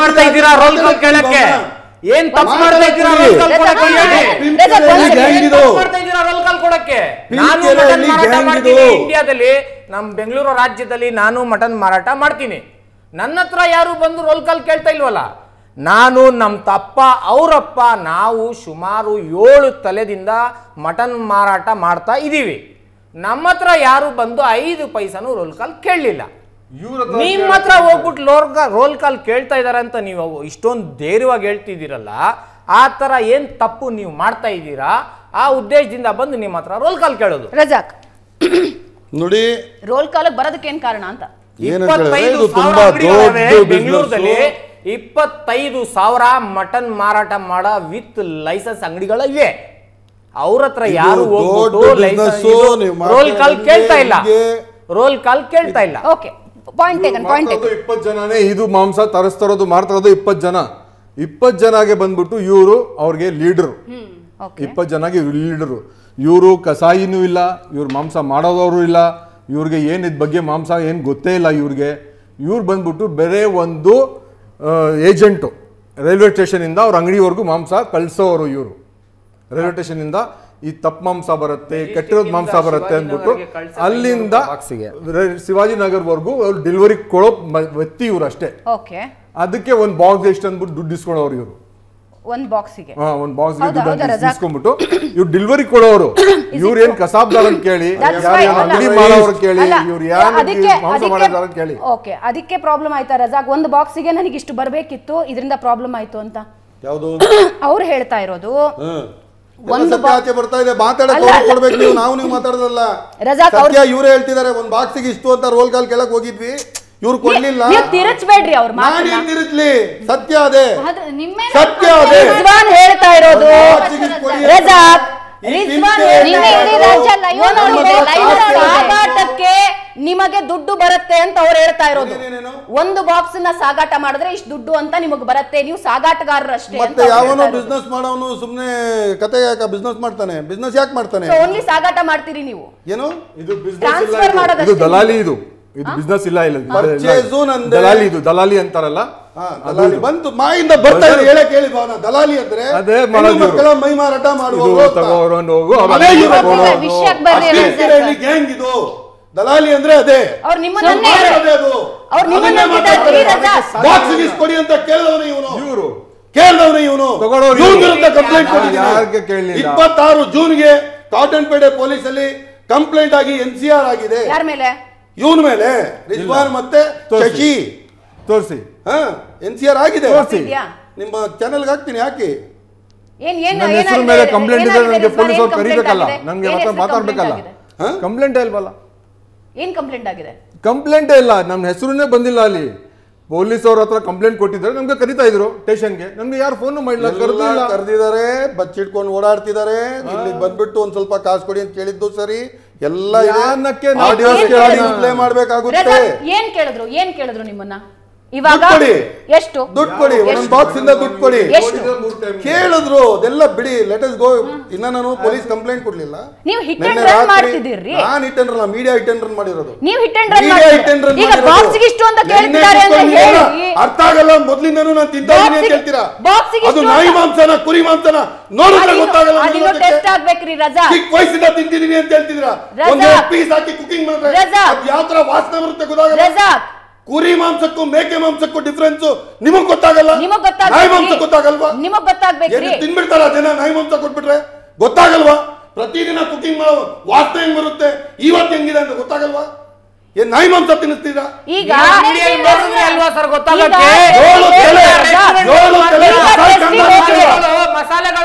ಮಾಡ್ತಾ ಏನ್ ಮಾಡ್ತಾ ಇಂಡಿಯಾದಲ್ಲಿ ನಮ್ ಬೆಂಗಳೂರು ರಾಜ್ಯದಲ್ಲಿ ನಾನು ಮಟನ್ ಮಾರಾಟ ಮಾಡ್ತೀನಿ ನನ್ನ ಹತ್ರ ಯಾರು ಬಂದು ರೋಲ್ ಕಾಲ್ ಕೇಳ್ತಾ ಇಲ್ವಲ್ಲ ನಾನು ನಮ್ಮ ತಪ್ಪ ಅವರಪ್ಪ ನಾವು ಸುಮಾರು ಏಳು ತಲೆದಿಂದ ಮಟನ್ ಮಾರಾಟ ಮಾಡ್ತಾ ಇದ್ದೀವಿ ನಮ್ಮ ಹತ್ರ ಯಾರು ಬಂದು ಐದು ಪೈಸಾನು ರೋಲ್ ಕಾಲ್ ಕೇಳಲಿಲ್ಲ ನಿಮ್ಮ ಹತ್ರ ಹೋಗ್ಬಿಟ್ಟು ಲೋರ್ ರೋಲ್ ಕಾಲ್ ಕೇಳ್ತಾ ಇದಾರೆ ಅಂತ ನೀವು ಇಷ್ಟೊಂದು ಧೈರ್ಯವಾಗಿ ಹೇಳ್ತಿದ್ದೀರಲ್ಲ ಆ ತರ ಏನ್ ತಪ್ಪು ನೀವು ಮಾಡ್ತಾ ಇದ್ದೀರಾ ಆ ಉದ್ದೇಶದಿಂದ ಬಂದು ನಿಮ್ಮ ಹತ್ರ ರೋಲ್ ಕಾಲ್ ಕೇಳೋದು ರಜಾಕ್ ನೋಡಿ ರೋಲ್ ಕಾಲ್ ಬರೋದಕ್ಕೆ ಏನ್ ಕಾರಣ ಅಂತ ಇಪ್ಪತ್ತೈದು ಬೆಂಗಳೂರಲ್ಲಿ ಇಪ್ಪತ್ತೈದು ಸಾವಿರ ಮಟನ್ ಮಾರಾಟ ಮಾಡೋ ವಿತ್ ಲೈಸೆನ್ಸ್ ಅಂಗಡಿಗಳ ಇವೆ ಅವ್ರ ಹತ್ರ ಯಾರು ಹೋಗ್ಬಿಟ್ಟು ರೋಲ್ ಕಾಲ್ ಕೇಳ್ತಾ ಇಲ್ಲ ರೋಲ್ ಕಾಲ್ ಕೇಳ್ತಾ ಇಲ್ಲ ಓಕೆ ಪಾಯಿಂಟ್ ಇಪ್ಪತ್ತು ಜನನೇ ಇದು ಮಾಂಸ ತರಿಸ್ತಿರೋದು ಮಾರ್ತಿರೋದು ಇಪ್ಪತ್ತು ಜನ ಇಪ್ಪತ್ತು ಜನಗೆ ಬಂದ್ಬಿಟ್ಟು ಇವರು ಅವ್ರಿಗೆ ಲೀಡ್ರು ಇಪ್ಪತ್ತು ಜನಗೆ ಲೀಡರು ಇವರು ಕಸಾಯಿನೂ ಇಲ್ಲ ಇವ್ರು ಮಾಂಸ ಮಾಡೋದವರು ಇಲ್ಲ ಇವ್ರಿಗೆ ಏನು ಇದ್ ಬಗ್ಗೆ ಮಾಂಸ ಏನು ಗೊತ್ತೇ ಇಲ್ಲ ಇವ್ರಿಗೆ ಇವ್ರು ಬಂದ್ಬಿಟ್ಟು ಬೇರೆ ಒಂದು ಏಜೆಂಟು ರೈಲ್ವೆ ಸ್ಟೇಷನಿಂದ ಅವ್ರ ಅಂಗಡಿವರೆಗೂ ಮಾಂಸ ಕಳಿಸೋರು ಇವರು ರೈಲ್ವೆ ಸ್ಟೇಷನ್ ಇಂದ ಈ ತಪ್ಪು ಮಾಂಸ ಬರುತ್ತೆ ಕೆಟ್ಟಿರೋದು ಮಾಂಸ ಬರುತ್ತೆ ಅಂದ್ಬಿಟ್ಟು ಅಲ್ಲಿಂದ ಶಿವಾಜಿನಗರ್ವರೆಗೂ ಅವ್ರು ಡೆಲಿವರಿ ಕೊಡೋ ವ್ಯಕ್ತಿ ಇವ್ರು ಅಷ್ಟೇ ಅದಕ್ಕೆ ಒಂದು ಬಾಕ್ಸ್ ಎಷ್ಟು ಅಂದ್ಬಿಟ್ಟು ದುಡ್ಡು ಇಸ್ಕೊಳೋರು ಇವರು ಒಂದು ಬಾಕ್ಸಿಗೆ ಒಂದ್ ಒಂದು ಬಾಕ್ಸ್ಗೆ ದುಡ್ಡು ಇಸ್ಕೊಂಡ್ಬಿಟ್ಟು ಇವ್ರು ಡೆಲಿವರಿ ಕೊಡೋರು ಇವ್ರು ಏನ್ ಕಸಾಬ್ದಾರ ಅಂತ ಕೇಳಿ ಅಂಗಡಿ ಮಾಡೋರು ಕೇಳಿ ಇವ್ರು ಯಾರು ಮಾಂಸ ಮಾಡೋದಾರ ಕೇಳಿ ಓಕೆ ಅದಕ್ಕೆ ಪ್ರಾಬ್ಲಮ್ ಆಯ್ತಾ ರಜಾಕ್ ಒಂದು ಬಾಕ್ಸಿಗೆ ನನಗೆ ಇಷ್ಟು ಬರಬೇಕಿತ್ತು ಇದರಿಂದ ಪ್ರಾಬ್ಲಮ್ ಆಯ್ತು ಅಂತ ಯಾವುದು ಅವ್ರು ಹೇಳ್ತಾ ಇರೋದು ಒಂದು ಆಚೆ ಬರ್ತಾ ಇದೆ ಮಾತಾಡಕ್ಕೆ ಸತ್ಯ ಹೇಳ್ತಿದ್ದಾರೆ ಒಂದು ಬಾಕ್ಸಿಗೆ ಇಷ್ಟು ಅಂತ ರೋಲ್ ಕಾಲ್ ಕೇಳಕ್ ಹೋಗಿದ್ವಿ ಇವ್ರು ಕೊಡ್ಲಿಲ್ಲ ಅವ್ರ ಸತ್ಯ ಅದೇ ಸತ್ಯ ಅದೇ ಹೇಳ್ತಾ ಇರೋದು ರಿಜ್ವಾನ್ ನಿಮಗೆ ದುಡ್ಡು ಬರುತ್ತೆ ಅಂತ ಅವ್ರು ಹೇಳ್ತಾ ಇರೋದು ಒಂದು ಬಾಕ್ಸ್ ನ ಸಾಗಾಟ ಮಾಡಿದ್ರೆ ಇಷ್ಟು ದುಡ್ಡು ಅಂತ ನಿಮಗೆ ಬರುತ್ತೆ ನೀವು ಸಾಗಾಟಗಾರರಷ್ಟೇ ಮತ್ತೆ ಯಾವನು ಬಿಸ್ನೆಸ್ ಮಾಡೋನು ಸುಮ್ಮನೆ ಕತೆ ಯಾಕೆ ಬಿಸ್ನೆಸ್ ಮಾಡ್ತಾನೆ ಬಿಸ್ನೆಸ್ ಯಾಕೆ ಮಾಡ್ತಾನೆ ಓನ್ಲಿ ಸಾಗಾಟ ಮಾಡ್ತೀರಿ ನೀವು ಏನು ಇದು ಟ್ರಾನ್ಸ್ಫರ್ ಮಾಡೋದು ಇದು ದಲಾಲಿ ಇದು ಇದು ಬಿಸ್ನೆಸ್ ಇಲ್ಲ ಇಲ್ಲ ದಲಾಲಿ ಇದು ದಲಾಲಿ ಅಂತಾರಲ್ಲ ದಲಾಲಿ ಬಂತು ಮಾಯಿಂದ ಬರ್ತಾ ಇದೆ ಹೇಳಕ್ ಕೇಳಿ ಭಾವನ ದಲಾಲಿ ಅಂದ್ರೆ ಅದೇ ಮಕ್ಕಳ ಮೈ ಮಾರಾಟ ಮಾಡುವ ತಗೋರೋನ್ ಹೋಗು ಗ್ಯಾಂಗ್ ಇದು ದಲಾಲಿ ಅಂದ್ರೆ ಅದೇ ಅವ್ರು ನಿಮ್ಮನ್ನೇ ಅದು ಕೊಡಿ ಅಂತ ಕೇಳಿದವನು ಇವನು ಇವರು ಕೇಳಿದವನು ಇವನು ಜೂನ್ ವಿರುದ್ಧ ಕಂಪ್ಲೇಂಟ್ ಕೊಟ್ಟಿದ್ದೀನಿ ಇಪ್ಪತ್ತಾರು ಜೂನ್ಗೆ ಪೊಲೀಸ್ ಅಲ್ಲಿ ಕಂಪ್ಲೇಂಟ್ ಆಗಿ ಎನ್ ಸಿ ಆರ್ ಆಗಿದೆ ಇವನ್ ಮೇಲೆ ರಿಜ್ವಾನ್ ಮತ್ತೆ ಶಶಿ ತೋರಿಸಿ ಹಾ ಎನ್ ಸಿ ಆರ್ ಆಗಿದೆ ನಿಮ್ಮ ಚಾನೆಲ್ಗೆ ಹಾಕ್ತೀನಿ ಹಾಕಿ ಹೆಸರು ಮೇಲೆ ಕಂಪ್ಲೇಂಟ್ ಇದೆ ನನಗೆ ಪೊಲೀಸ್ ಅವ್ರು ಕರಿಬೇಕಲ್ಲ ನನಗೆ ಮಾತಾಡ್ಬೇಕಲ್ಲ ಕಂಪ್ಲೇಂಟ್ ಇಲ್ವಲ್ಲ ಏನ್ ಕಂಪ್ಲೇಂಟ್ ಆಗಿದೆ ಕಂಪ್ಲೇಂಟೇ ಇಲ್ಲ ನಮ್ ಹೆಸರುನೇ ಬಂದಿಲ್ಲ ಅಲ್ಲಿ ಪೊಲೀಸ್ ಅವ್ರ ಹತ್ರ ಕಂಪ್ಲೇಂಟ್ ಕೊಟ್ಟಿದ್ದಾರೆ ನಮ್ಗೆ ಕರಿತಾ ಇದ್ರು ಸ್ಟೇಷನ್ಗೆ ನಮ್ಗೆ ಯಾರು ಫೋನ್ ಮಾಡಿಲ್ಲ ಕರೆದಿಲ್ಲ ಕರೆದಿದ್ದಾರೆ ಬಚ್ಚಿಟ್ಕೊಂಡು ಓಡಾಡ್ತಿದ್ದಾರೆ ಇಲ್ಲಿ ಬಂದ್ಬಿಟ್ಟು ಒಂದ್ ಸ್ವಲ್ಪ ಕಾಸು ಕೊಡಿ ಅಂತ ಕೇಳಿದ್ದು ಸರಿ ಎಲ್ಲ ಯಾನಕ್ಕೆ ಏನ್ ಕೇಳಿದ್ರು ಏನ್ ಕೇಳಿದ್ರು ನಿಮ್ಮನ್ನ ಇವಾಗ ಎಷ್ಟು ಕೊಡಿ ಬಾಕ್ಸ್ ಇಂದ ಕೊಡಿ ಕೇಳಿದ್ರು ಅದೆಲ್ಲ ಬಿಡಿ ಲೆಟ್ ಅಸ್ ಗೋ ಇನ್ನ ನಾನು ಪೊಲೀಸ್ ಕಂಪ್ಲೇಂಟ್ ಕೊಡ್ಲಿಲ್ಲ ನೀವು hit and run media hit ಮಾಡಿರೋದು ನೀವು ಅಂತ ಅರ್ಥ ಆಗಲ್ಲ ಮೊದ್ಲಿಂದ ನಾನು ಅದು ನಾಯಿ ಮಾಂಸನ ಕುರಿ ಮಾಂಸನ ನೋಡಿದ್ರೆ ಗೊತ್ತಾಗಲ್ಲ ಅಂತ ಹೇಳ್ತಿದ್ರ ಪೀಸ್ ಹಾಕಿ ಕುಕಿಂಗ್ ಯಾವ ವಾಸನೆ ಬರುತ್ತೆ ಗೊತ್ತಾಗಲ್ಲ ಕುರಿ ಮಾಂಸಕ್ಕೂ ಮೇಕೆ ಮಾಂಸಕ್ಕೂ ಡಿಫ್ರೆನ್ಸ್ ನಿಮಗ್ ಗೊತ್ತಾಗಲ್ಲ ನಾಯಿ ಮಾಂಸ ಗೊತ್ತಾಗಲ್ವಾ ನಿಮಗ್ ಗೊತ್ತಾಗ್ಬೇಕು ತಿನ್ಬಿಡ್ತಾರ ಜನ ನಾಯಿ ಮಾಂಸ ಕೊಟ್ಬಿಟ್ರೆ ಗೊತ್ತಾಗಲ್ವಾ ಪ್ರತಿದಿನ ಕುಕಿಂಗ್ ಮಾಡೋ ವಾಸನೆ ಹೆಂಗ್ ಬರುತ್ತೆ ಇವತ್ತು ಹೆಂಗಿದೆ ಅಂತ ಗೊತ್ತಾಗಲ್ವಾ ಏನ್ ನಾಯಿ ಮಾಂಸ ತಿನ್ನಿಸ್ತೀರಾ ಈಗ ಅಲ್ವಾ ಸರ್ ಮಸಾಲೆಗಳು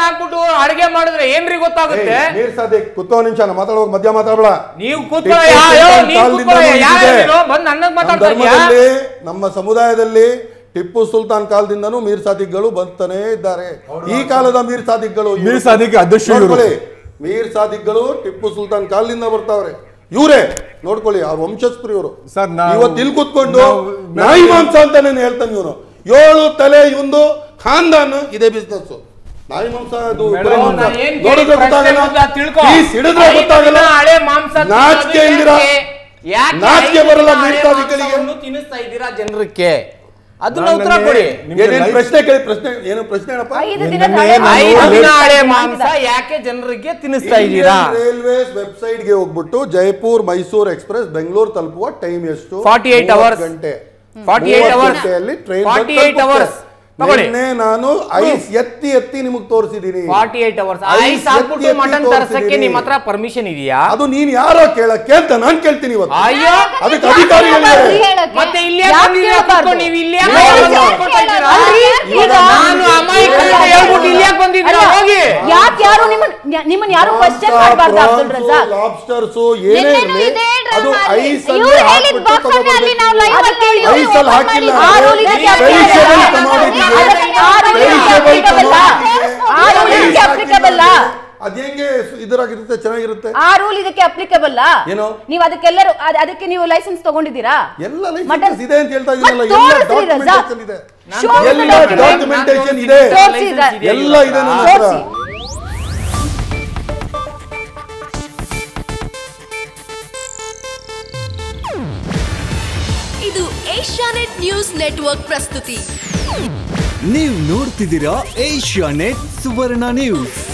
ಮಾಡಿದ್ರೆ ಏನ್ರಿ ಗೊತ್ತಾಗುತ್ತೆ ನೀರ್ ಸದಿ ಕುತ್ತೋ ನಿಮಿಷ ಮಾತಾಡುವ ಮಧ್ಯ ಮಾತಾಡಬೇಡ ನೀವು ನಮ್ಮ ಸಮುದಾಯದಲ್ಲಿ ಟಿಪ್ಪು ಸುಲ್ತಾನ್ ಕಾಲದಿಂದನೂ ಮೀರ್ ಸಾದಿಕ್ಗಳು ಬರ್ತಾನೆ ಇದ್ದಾರೆ ಈ ಕಾಲದ ಮೀರ್ ಸಾದಿಕ್ಗಳು ಮೀರ್ ಸಾದಿಕ್ ಅಧ್ಯಕ್ಷ ಮೀರ್ ಸಾದಿಕ್ಗಳು ಟಿಪ್ಪು ಸುಲ್ತಾನ್ ಕಾಲದಿಂದ ಬರ್ತಾವ್ರೆ ಇವರೇ ನೋಡ್ಕೊಳ್ಳಿ ಅವ್ರ ವಂಶಸ್ಪ್ರಿ ಇವರು ಇವತ್ತು ಇಲ್ಲಿ ಕೂತ್ಕೊಂಡು ನಾಯಿ ಮಾಂಸ ಅಂತಾನೆ ಹೇಳ್ತಾನೆ ಇವನು ಏಳು ತಲೆ ಇವಂದು ಖಾನ್ದಾನ್ ಇದೇ ಬಿಸ್ನೆಸ್ ಅದನ್ನ ಪ್ರಶ್ನೆ ಕೇಳಿ ಪ್ರಶ್ನೆ ಏನು ಪ್ರಶ್ನೆ ಮಾಂಸ ಯಾಕೆ ಜನರಿಗೆ ತಿನ್ನಿಸ್ತಾ ಇದ್ದೀರಾ ರೈಲ್ವೇಸ್ ವೆಬ್ಸೈಟ್ ಗೆ ಹೋಗ್ಬಿಟ್ಟು ಜೈಪುರ್ ಮೈಸೂರ್ ಎಕ್ಸ್ಪ್ರೆಸ್ ಬೆಂಗಳೂರು ತಲುಪುವ ಟೈಮ್ ಎಷ್ಟು ಫಾರ್ಟಿ ಏಟ್ ಅವರ್ಸ್ ಗಂಟೆ forty eight hours forty eight hours ನಿನ್ನೆ ನಾನು ಐಸ್ ಎತ್ತಿ ಎತ್ತಿ ನಿಮಗೆ ತೋರಿಸಿದೀನಿ ಫಾರ್ಟಿ ಏಟ್ ಅವರ್ಸ್ ಐಸ್ ಹಾಕ್ಬಿಟ್ಟು ಮಟನ್ ತರ್ಸಕ್ಕೆ ನಿಮ್ಮ ಹತ್ರ ಪರ್ಮಿಷನ್ ಇದೆಯಾ ಅದು ನೀನ್ ಯಾರೋ ಕೇಳಕ್ಕೆ ಅಂತ ನಾನ್ ಕೇಳ್ತೀನಿ ಇವತ್ತು ಅಯ್ಯೋ ಅದಕ್ಕೆ ಅಧಿಕಾರಿ ಮತ್ತೆ ಇಲ್ಲಿ ನೀವು ಇಲ್ಲಿ ನಾನು ಅಮಾಯಕ ಹೇಳ್ಬಿಟ್ಟು ಇಲ್ಲಿ ಯಾಕೆ ಬಂದಿದ್ರು ಹೋಗಿ ಯಾಕೆ ಯಾರು ನಿಮ್ಮ ನಿಮ್ಮನ್ನ ಯಾರು ಕ್ವೆಶ್ಚನ್ ಮಾಡಬಾರ್ದು ಅಬ್ದುಲ್ ರಜಾಕ್ ಲಾಬ್ಸ್ಟರ್ಸ್ ಏನೇ ಇರಲಿ ಅದು ಐಸ್ ಅಲ್ಲಿ ಹಾಕಿಲ್ಲ ಐಸ್ ಅಲ್ಲಿ ಹಾಕಿಲ್ಲ ಚೆನ್ನಾಗಿರುತ್ತೆ ಆ ರೂಲ್ ಇದಕ್ಕೆ ಅಪ್ಲಿಕೇಬಲ್ ಏನು ನೀವು ಅದಕ್ಕೆಲ್ಲರೂ ಅದಕ್ಕೆ ನೀವು ಲೈಸೆನ್ಸ್ ತಗೊಂಡಿದ್ದೀರಾ ಎಲ್ಲ ಲೈಸೆನ್ಸ್ ಇದೆ ಅಂತ ಹೇಳ್ತಾ ಇದೀನಲ್ಲ ಡಾಕ್ಯುಮೆಂಟೇಷನ್ ಇದೆ ಎಲ್ಲ ಇದೆ ಇದು ಏಷ್ಯಾನೆಟ್ ನ್ಯೂಸ್ ನೆಟ್ವರ್ಕ್ ಪ್ರಸ್ತುತಿ ನೀವು ನೋಡ್ತಿದ್ದೀರಾ ಏಷ್ಯಾನೆಟ್ ಸುವರ್ಣ ನ್ಯೂಸ್